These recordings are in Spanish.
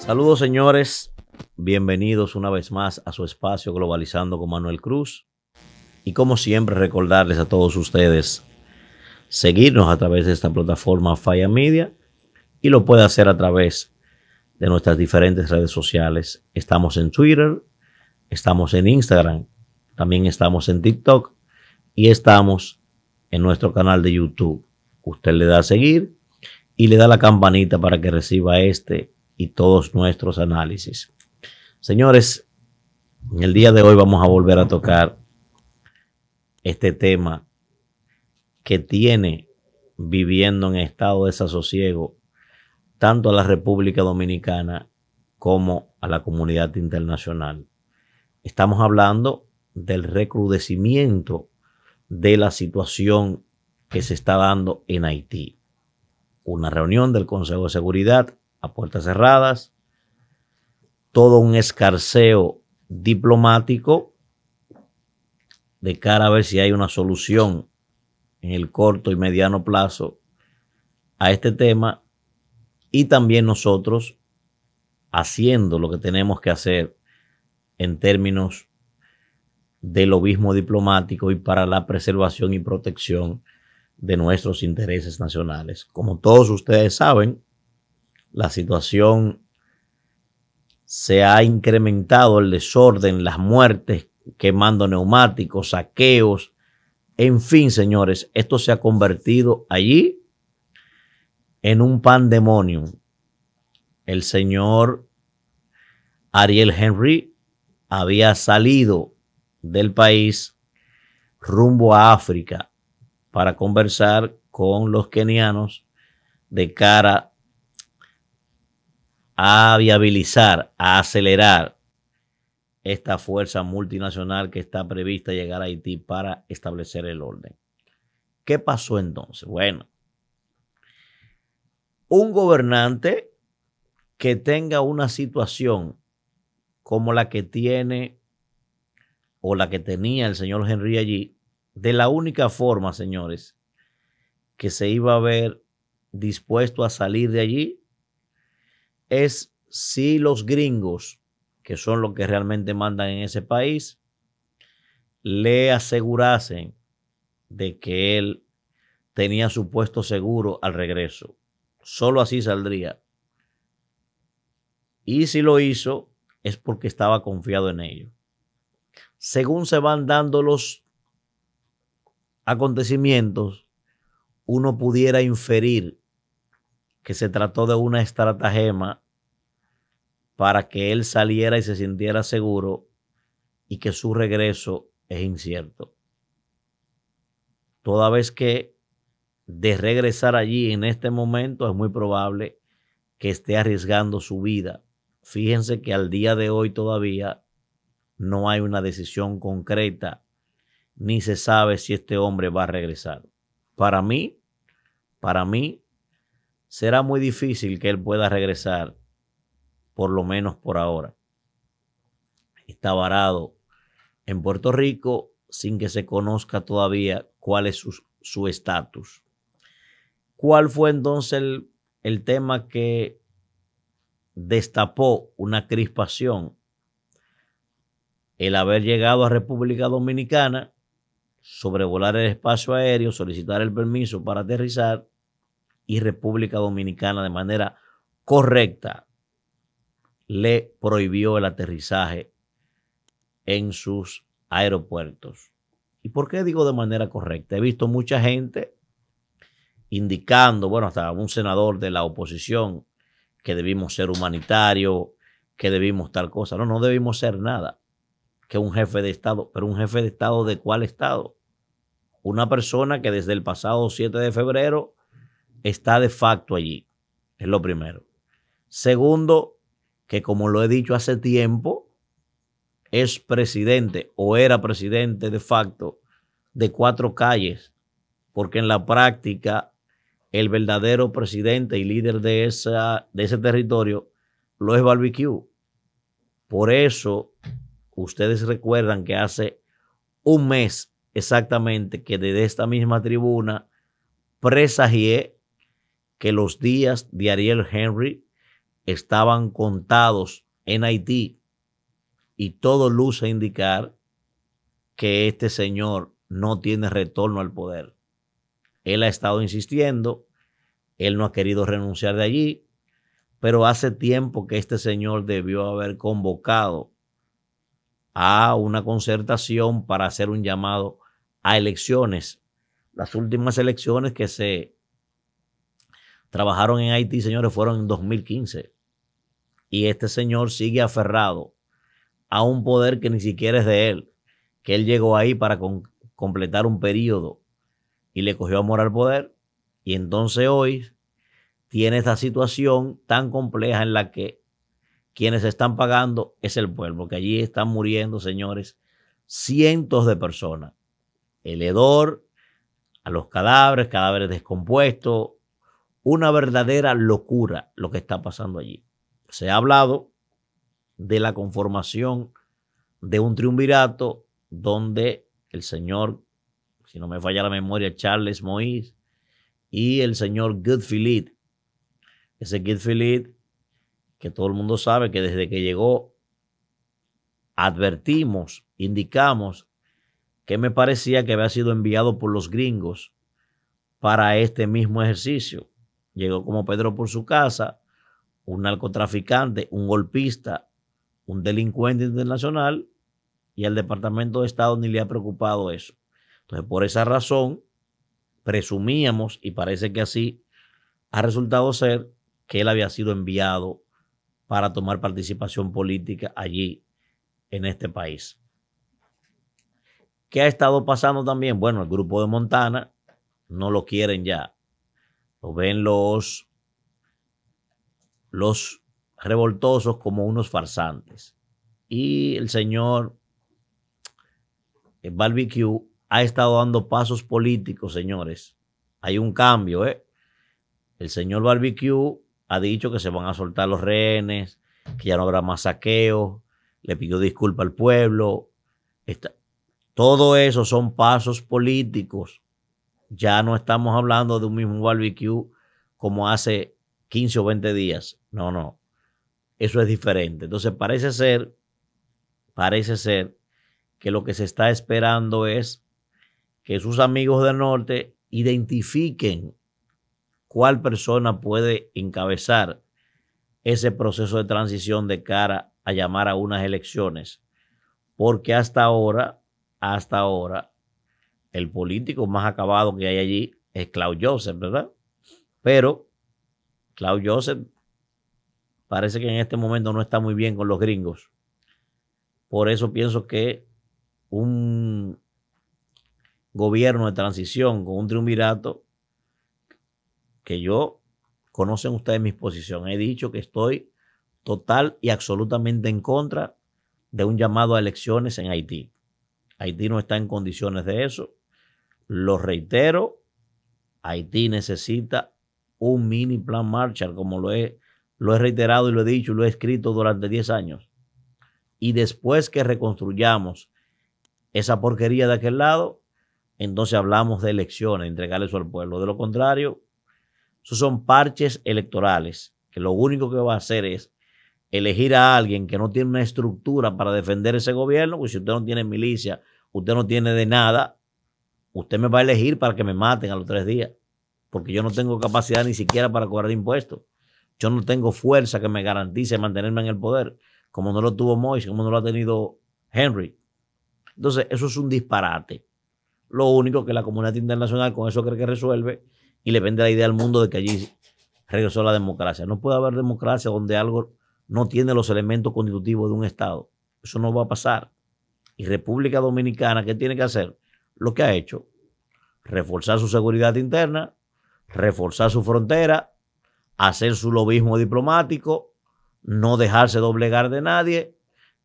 Saludos señores, bienvenidos una vez más a su espacio Globalizando con Manuel Cruz. Y como siempre recordarles a todos ustedes seguirnos a través de esta plataforma Fire Media y lo puede hacer a través de nuestras diferentes redes sociales. Estamos en Twitter, estamos en Instagram, también estamos en TikTok y estamos en nuestro canal de YouTube. Usted le da a seguir y le da la campanita para que reciba este y todos nuestros análisis. Señores, en el día de hoy vamos a volver a tocar este tema que tiene viviendo en estado de desasosiego tanto a la República Dominicana como a la comunidad internacional. Estamos hablando del recrudecimiento de la situación que se está dando en Haití. Una reunión del Consejo de Seguridad a puertas cerradas, todo un escarceo diplomático de cara a ver si hay una solución en el corto y mediano plazo a este tema y también nosotros haciendo lo que tenemos que hacer en términos del obismo diplomático y para la preservación y protección de nuestros intereses nacionales. Como todos ustedes saben, la situación se ha incrementado el desorden, las muertes, quemando neumáticos, saqueos. En fin, señores, esto se ha convertido allí en un pandemonium. El señor Ariel Henry había salido del país rumbo a África para conversar con los kenianos de cara a viabilizar, a acelerar esta fuerza multinacional que está prevista llegar a Haití para establecer el orden. ¿Qué pasó entonces? Bueno, un gobernante que tenga una situación como la que tiene o la que tenía el señor Henry allí, de la única forma, señores, que se iba a ver dispuesto a salir de allí es si los gringos, que son los que realmente mandan en ese país, le asegurasen de que él tenía su puesto seguro al regreso. Solo así saldría. Y si lo hizo, es porque estaba confiado en ello. Según se van dando los acontecimientos, uno pudiera inferir que se trató de una estratagema para que él saliera y se sintiera seguro y que su regreso es incierto. Toda vez que de regresar allí en este momento es muy probable que esté arriesgando su vida. Fíjense que al día de hoy todavía no hay una decisión concreta ni se sabe si este hombre va a regresar. Para mí, para mí, será muy difícil que él pueda regresar por lo menos por ahora, está varado en Puerto Rico sin que se conozca todavía cuál es su estatus. ¿Cuál fue entonces el, tema que destapó una crispación? El haber llegado a República Dominicana, sobrevolar el espacio aéreo, solicitar el permiso para aterrizar y República Dominicana de manera correcta, le prohibió el aterrizaje en sus aeropuertos. ¿Y por qué digo de manera correcta? He visto mucha gente indicando, bueno, hasta un senador de la oposición, que debimos ser humanitarios, que debimos tal cosa. No, no debimos ser nada. Que un jefe de Estado, pero un jefe de Estado de cuál Estado? Una persona que desde el pasado 7 de febrero está de facto allí. Es lo primero. Segundo, que como lo he dicho hace tiempo, es presidente o era presidente de facto de cuatro calles, porque en la práctica el verdadero presidente y líder de, esa, de ese territorio lo es Barbecue. Por eso, ustedes recuerdan que hace un mes exactamente que desde esta misma tribuna presagié que los días de Ariel Henry estaban contados en Haití y todo luce a indicar que este señor no tiene retorno al poder. Él ha estado insistiendo, él no ha querido renunciar de allí, pero hace tiempo que este señor debió haber convocado a una concertación para hacer un llamado a elecciones. Las últimas elecciones que se trabajaron en Haití, señores, fueron en 2015. Y este señor sigue aferrado a un poder que ni siquiera es de él, que él llegó ahí para completar un periodo y le cogió amor al poder. Y entonces hoy tiene esta situación tan compleja en la que quienes están pagando es el pueblo, que allí están muriendo, señores, cientos de personas. El hedor a los cadáveres, cadáveres descompuestos, una verdadera locura lo que está pasando allí se ha hablado de la conformación de un triunvirato donde el señor, si no me falla la memoria, Charles Moïse y el señor Goodfield. Ese Goodfield que todo el mundo sabe que desde que llegó advertimos, indicamos que me parecía que había sido enviado por los gringos para este mismo ejercicio. Llegó como Pedro por su casa, un narcotraficante, un golpista, un delincuente internacional, y al Departamento de Estado ni le ha preocupado eso. Entonces, por esa razón, presumíamos, y parece que así ha resultado ser, que él había sido enviado para tomar participación política allí en este país. ¿Qué ha estado pasando también? Bueno, el grupo de Montana no lo quieren ya. Lo ven los los revoltosos como unos farsantes. Y el señor eh, Barbecue ha estado dando pasos políticos, señores. Hay un cambio, ¿eh? El señor Barbecue ha dicho que se van a soltar los rehenes, que ya no habrá más saqueo, le pidió disculpa al pueblo. todo eso son pasos políticos. Ya no estamos hablando de un mismo barbecue como hace 15 o 20 días. No, no. Eso es diferente. Entonces parece ser, parece ser que lo que se está esperando es que sus amigos del norte identifiquen cuál persona puede encabezar ese proceso de transición de cara a llamar a unas elecciones. Porque hasta ahora, hasta ahora, el político más acabado que hay allí es Claudio. Joseph, ¿verdad? Pero Claudio Joseph parece que en este momento no está muy bien con los gringos. Por eso pienso que un gobierno de transición con un triunvirato que yo, conocen ustedes mis posiciones, he dicho que estoy total y absolutamente en contra de un llamado a elecciones en Haití. Haití no está en condiciones de eso. Lo reitero, Haití necesita un mini plan Marshall, como lo he, lo he reiterado y lo he dicho y lo he escrito durante 10 años. Y después que reconstruyamos esa porquería de aquel lado, entonces hablamos de elecciones, entregarle eso al pueblo. De lo contrario, esos son parches electorales, que lo único que va a hacer es elegir a alguien que no tiene una estructura para defender ese gobierno, porque si usted no tiene milicia, usted no tiene de nada, usted me va a elegir para que me maten a los tres días porque yo no tengo capacidad ni siquiera para cobrar impuestos. Yo no tengo fuerza que me garantice mantenerme en el poder, como no lo tuvo Moise, como no lo ha tenido Henry. Entonces, eso es un disparate. Lo único que la comunidad internacional con eso cree que resuelve y le vende la idea al mundo de que allí regresó la democracia. No puede haber democracia donde algo no tiene los elementos constitutivos de un Estado. Eso no va a pasar. Y República Dominicana, ¿qué tiene que hacer? Lo que ha hecho, reforzar su seguridad interna, reforzar su frontera, hacer su lobismo diplomático, no dejarse doblegar de nadie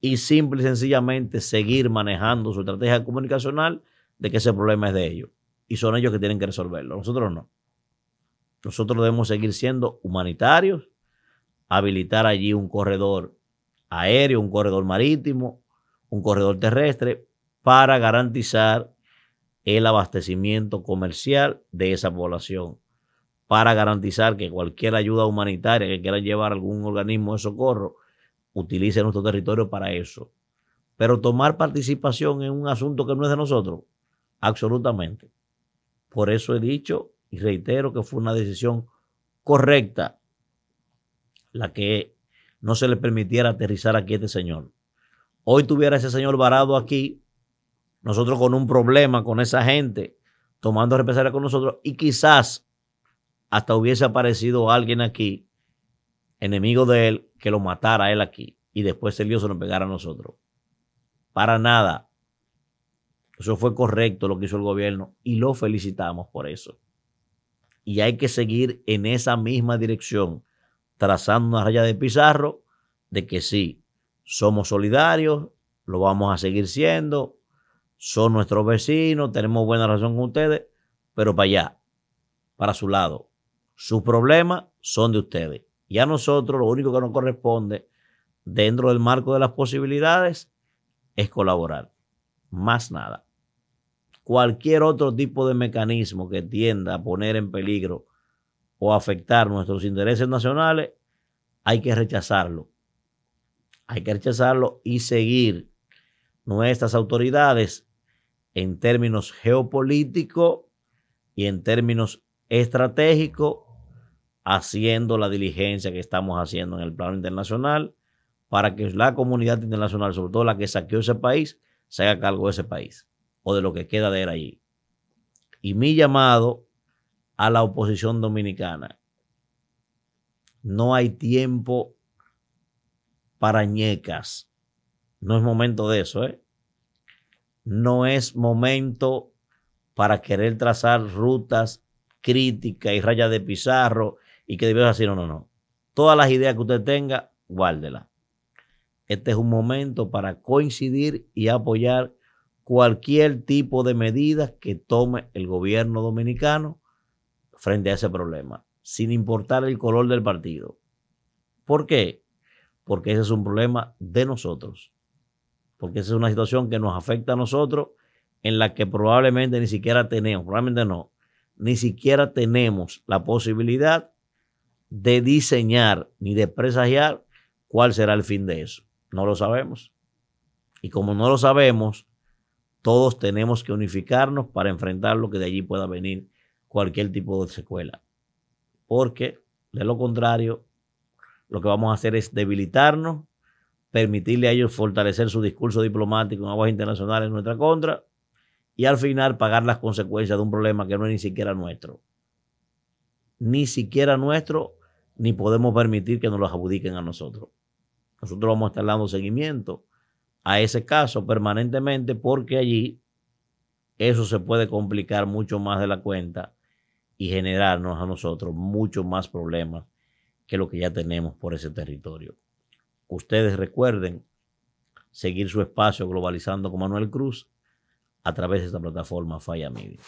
y simple y sencillamente seguir manejando su estrategia comunicacional de que ese problema es de ellos. Y son ellos que tienen que resolverlo, nosotros no. Nosotros debemos seguir siendo humanitarios, habilitar allí un corredor aéreo, un corredor marítimo, un corredor terrestre para garantizar el abastecimiento comercial de esa población para garantizar que cualquier ayuda humanitaria que quiera llevar algún organismo de socorro utilice nuestro territorio para eso. Pero tomar participación en un asunto que no es de nosotros, absolutamente. Por eso he dicho y reitero que fue una decisión correcta la que no se le permitiera aterrizar aquí a este señor. Hoy tuviera ese señor varado aquí, nosotros con un problema con esa gente, tomando represalia con nosotros, y quizás hasta hubiese aparecido alguien aquí, enemigo de él, que lo matara a él aquí y después el Dios se lo pegara a nosotros. Para nada. Eso fue correcto lo que hizo el gobierno y lo felicitamos por eso. Y hay que seguir en esa misma dirección, trazando una raya de pizarro de que sí, somos solidarios, lo vamos a seguir siendo, son nuestros vecinos, tenemos buena razón con ustedes, pero para allá, para su lado. Sus problemas son de ustedes. Y a nosotros lo único que nos corresponde dentro del marco de las posibilidades es colaborar. Más nada. Cualquier otro tipo de mecanismo que tienda a poner en peligro o afectar nuestros intereses nacionales, hay que rechazarlo. Hay que rechazarlo y seguir nuestras autoridades en términos geopolíticos y en términos estratégicos haciendo la diligencia que estamos haciendo en el plano internacional para que la comunidad internacional, sobre todo la que saqueó ese país, se haga cargo de ese país o de lo que queda de él allí. Y mi llamado a la oposición dominicana, no hay tiempo para ñecas. No es momento de eso, ¿eh? No es momento para querer trazar rutas críticas y rayas de pizarro y que debes así, no, no, no. Todas las ideas que usted tenga, guárdelas. Este es un momento para coincidir y apoyar cualquier tipo de medidas que tome el gobierno dominicano frente a ese problema, sin importar el color del partido. ¿Por qué? Porque ese es un problema de nosotros, porque esa es una situación que nos afecta a nosotros, en la que probablemente ni siquiera tenemos, probablemente no, ni siquiera tenemos la posibilidad de diseñar ni de presagiar cuál será el fin de eso. No lo sabemos. Y como no lo sabemos, todos tenemos que unificarnos para enfrentar lo que de allí pueda venir cualquier tipo de secuela. Porque, de lo contrario, lo que vamos a hacer es debilitarnos, permitirle a ellos fortalecer su discurso diplomático en aguas internacionales en nuestra contra y al final pagar las consecuencias de un problema que no es ni siquiera nuestro. Ni siquiera nuestro ni podemos permitir que nos los adjudiquen a nosotros. Nosotros vamos a estar dando seguimiento a ese caso permanentemente porque allí eso se puede complicar mucho más de la cuenta y generarnos a nosotros mucho más problemas que lo que ya tenemos por ese territorio. Ustedes recuerden seguir su espacio globalizando con Manuel Cruz a través de esta plataforma Falla Media.